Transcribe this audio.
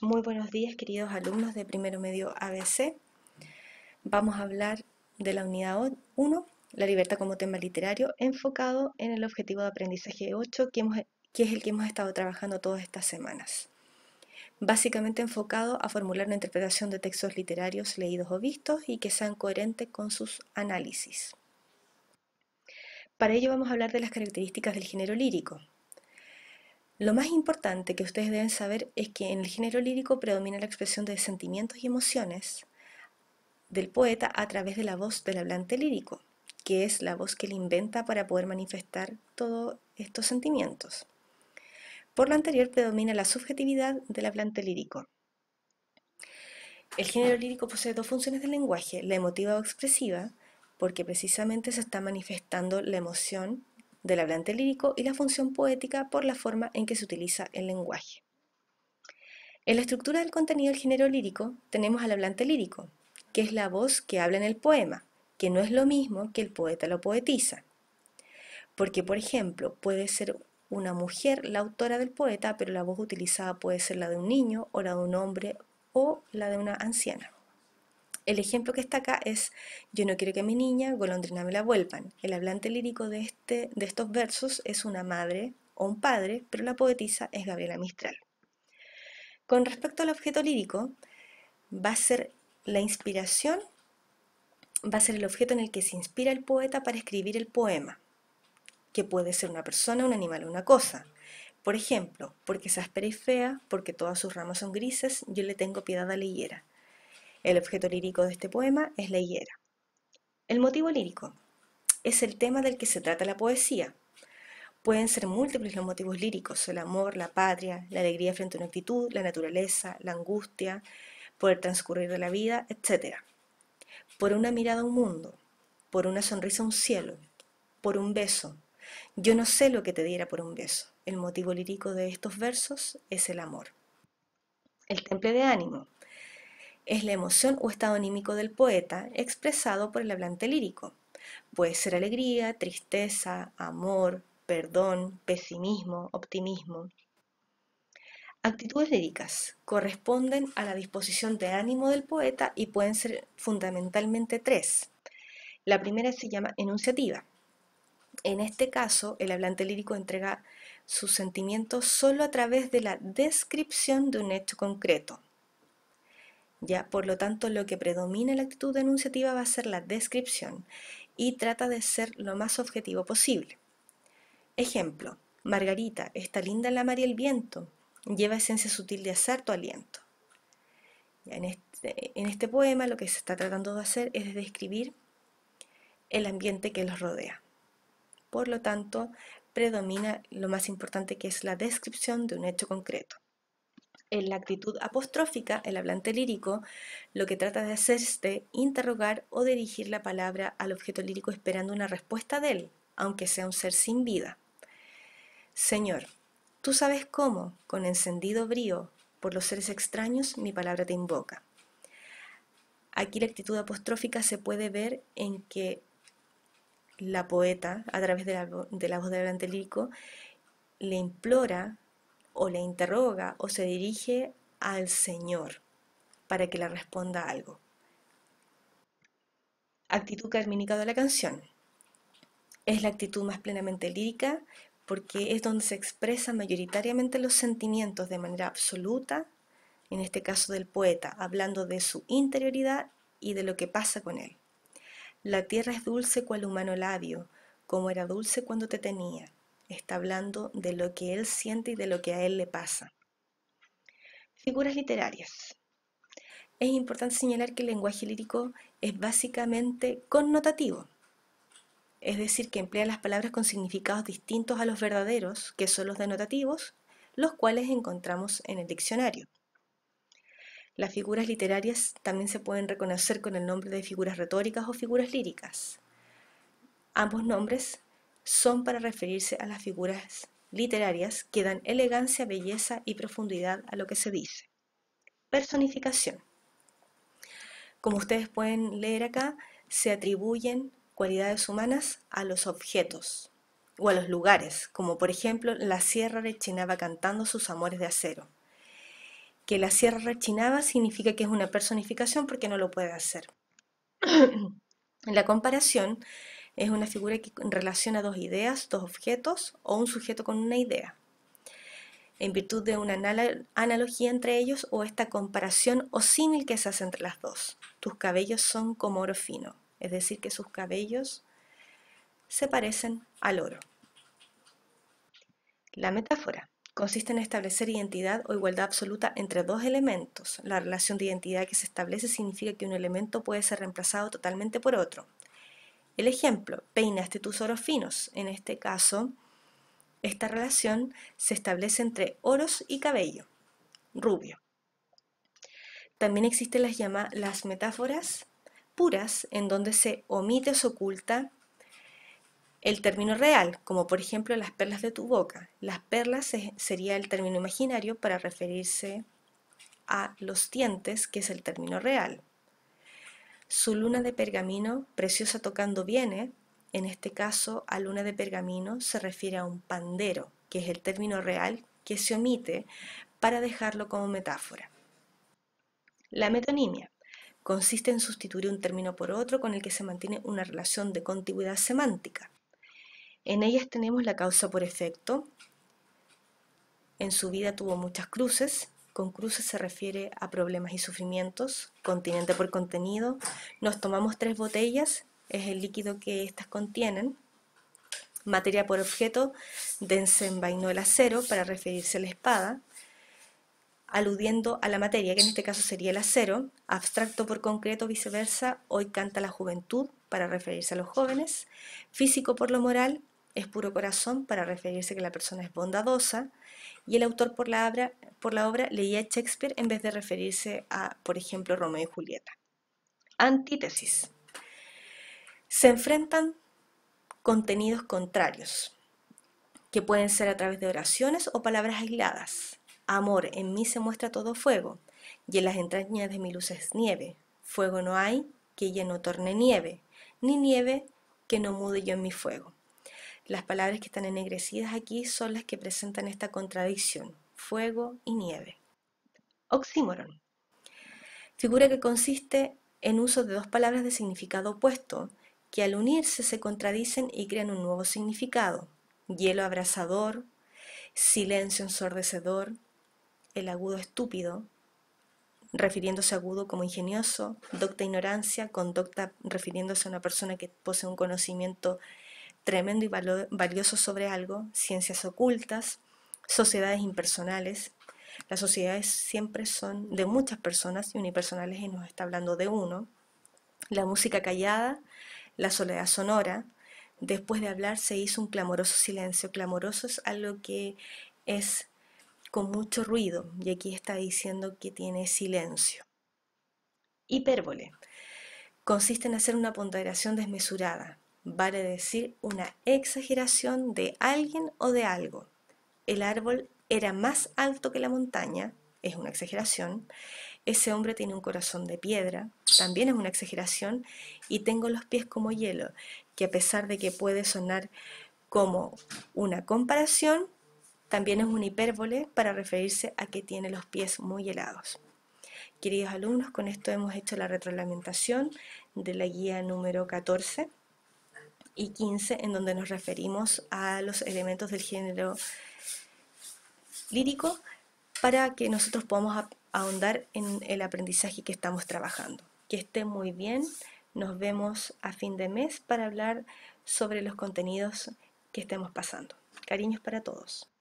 Muy buenos días queridos alumnos de primero medio ABC. Vamos a hablar de la unidad 1, la libertad como tema literario, enfocado en el objetivo de aprendizaje 8, que, es el que hemos estado trabajando todas estas semanas. Básicamente enfocado a formular una interpretación de textos literarios leídos o vistos y que sean coherentes con sus análisis. Para ello vamos a hablar de las características del género lírico, lo más importante que ustedes deben saber es que en el género lírico predomina la expresión de sentimientos y emociones del poeta a través de la voz del hablante lírico, que es la voz que él inventa para poder manifestar todos estos sentimientos. Por lo anterior predomina la subjetividad del hablante lírico. El género lírico posee dos funciones del lenguaje, la emotiva o expresiva, porque precisamente se está manifestando la emoción del hablante lírico y la función poética por la forma en que se utiliza el lenguaje. En la estructura del contenido del género lírico tenemos al hablante lírico, que es la voz que habla en el poema, que no es lo mismo que el poeta lo poetiza. Porque, por ejemplo, puede ser una mujer la autora del poeta, pero la voz utilizada puede ser la de un niño o la de un hombre o la de una anciana. El ejemplo que está acá es Yo no quiero que mi niña golondrina me la vuelvan. El hablante lírico de, este, de estos versos es una madre o un padre, pero la poetisa es Gabriela Mistral. Con respecto al objeto lírico, va a ser la inspiración, va a ser el objeto en el que se inspira el poeta para escribir el poema, que puede ser una persona, un animal o una cosa. Por ejemplo, porque es áspera y fea, porque todas sus ramas son grises, yo le tengo piedad a la el objeto lírico de este poema es la higuera. El motivo lírico es el tema del que se trata la poesía. Pueden ser múltiples los motivos líricos, el amor, la patria, la alegría frente a una actitud, la naturaleza, la angustia, por el transcurrir de la vida, etc. Por una mirada a un mundo, por una sonrisa a un cielo, por un beso. Yo no sé lo que te diera por un beso. El motivo lírico de estos versos es el amor. El temple de ánimo es la emoción o estado anímico del poeta expresado por el hablante lírico. Puede ser alegría, tristeza, amor, perdón, pesimismo, optimismo. Actitudes líricas corresponden a la disposición de ánimo del poeta y pueden ser fundamentalmente tres. La primera se llama enunciativa. En este caso, el hablante lírico entrega sus sentimientos solo a través de la descripción de un hecho concreto. ¿ya? Por lo tanto, lo que predomina en la actitud denunciativa va a ser la descripción y trata de ser lo más objetivo posible. Ejemplo, Margarita, está linda en la mar y el viento, lleva esencia sutil de hacer tu aliento. En, este, en este poema lo que se está tratando de hacer es de describir el ambiente que los rodea. Por lo tanto, predomina lo más importante que es la descripción de un hecho concreto en la actitud apostrófica, el hablante lírico lo que trata de hacer es interrogar o dirigir la palabra al objeto lírico esperando una respuesta de él, aunque sea un ser sin vida. Señor, tú sabes cómo, con encendido brío, por los seres extraños mi palabra te invoca. Aquí la actitud apostrófica se puede ver en que la poeta, a través de la, de la voz del hablante lírico, le implora o le interroga o se dirige al Señor para que le responda algo. Actitud que de la canción. Es la actitud más plenamente lírica porque es donde se expresan mayoritariamente los sentimientos de manera absoluta, en este caso del poeta, hablando de su interioridad y de lo que pasa con él. La tierra es dulce cual humano labio, como era dulce cuando te tenía, está hablando de lo que él siente y de lo que a él le pasa. Figuras literarias. Es importante señalar que el lenguaje lírico es básicamente connotativo, es decir, que emplea las palabras con significados distintos a los verdaderos, que son los denotativos, los cuales encontramos en el diccionario. Las figuras literarias también se pueden reconocer con el nombre de figuras retóricas o figuras líricas. Ambos nombres son para referirse a las figuras literarias que dan elegancia, belleza y profundidad a lo que se dice. Personificación. Como ustedes pueden leer acá, se atribuyen cualidades humanas a los objetos o a los lugares, como por ejemplo la sierra rechinaba cantando sus amores de acero. Que la sierra rechinaba significa que es una personificación porque no lo puede hacer. la comparación es una figura que relaciona dos ideas, dos objetos o un sujeto con una idea, en virtud de una analogía entre ellos o esta comparación o símil que se hace entre las dos. Tus cabellos son como oro fino, es decir, que sus cabellos se parecen al oro. La metáfora consiste en establecer identidad o igualdad absoluta entre dos elementos. La relación de identidad que se establece significa que un elemento puede ser reemplazado totalmente por otro. El ejemplo, peinaste tus oros finos. En este caso, esta relación se establece entre oros y cabello, rubio. También existen las, llama las metáforas puras en donde se omite o se oculta el término real, como por ejemplo las perlas de tu boca. Las perlas sería el término imaginario para referirse a los dientes, que es el término real. Su luna de pergamino, preciosa tocando viene, ¿eh? en este caso a luna de pergamino se refiere a un pandero, que es el término real que se omite para dejarlo como metáfora. La metonimia consiste en sustituir un término por otro con el que se mantiene una relación de contigüidad semántica. En ellas tenemos la causa por efecto. En su vida tuvo muchas cruces, con cruces se refiere a problemas y sufrimientos, continente por contenido. Nos tomamos tres botellas, es el líquido que estas contienen. Materia por objeto, desenvainó el acero para referirse a la espada, aludiendo a la materia, que en este caso sería el acero. Abstracto por concreto, viceversa, hoy canta la juventud para referirse a los jóvenes. Físico por lo moral, es puro corazón para referirse a que la persona es bondadosa y el autor por la, obra, por la obra leía Shakespeare en vez de referirse a, por ejemplo, Romeo y Julieta. Antítesis. Se enfrentan contenidos contrarios, que pueden ser a través de oraciones o palabras aisladas. Amor, en mí se muestra todo fuego, y en las entrañas de mi luz es nieve. Fuego no hay, que ella no torne nieve, ni nieve que no mude yo en mi fuego. Las palabras que están ennegrecidas aquí son las que presentan esta contradicción, fuego y nieve. Oxímoron. Figura que consiste en uso de dos palabras de significado opuesto, que al unirse se contradicen y crean un nuevo significado. Hielo abrasador, silencio ensordecedor, el agudo estúpido, refiriéndose agudo como ingenioso, docta ignorancia, conducta refiriéndose a una persona que posee un conocimiento tremendo y valioso sobre algo, ciencias ocultas, sociedades impersonales. Las sociedades siempre son de muchas personas y unipersonales y nos está hablando de uno. La música callada, la soledad sonora. Después de hablar se hizo un clamoroso silencio. Clamoroso es algo que es con mucho ruido y aquí está diciendo que tiene silencio. Hipérbole. Consiste en hacer una ponderación desmesurada, vale decir una exageración de alguien o de algo. El árbol era más alto que la montaña, es una exageración. Ese hombre tiene un corazón de piedra, también es una exageración. Y tengo los pies como hielo, que a pesar de que puede sonar como una comparación, también es un hipérbole para referirse a que tiene los pies muy helados. Queridos alumnos, con esto hemos hecho la retroalimentación de la guía número 14 y 15, en donde nos referimos a los elementos del género lírico para que nosotros podamos ahondar en el aprendizaje que estamos trabajando. Que esté muy bien. Nos vemos a fin de mes para hablar sobre los contenidos que estemos pasando. Cariños para todos.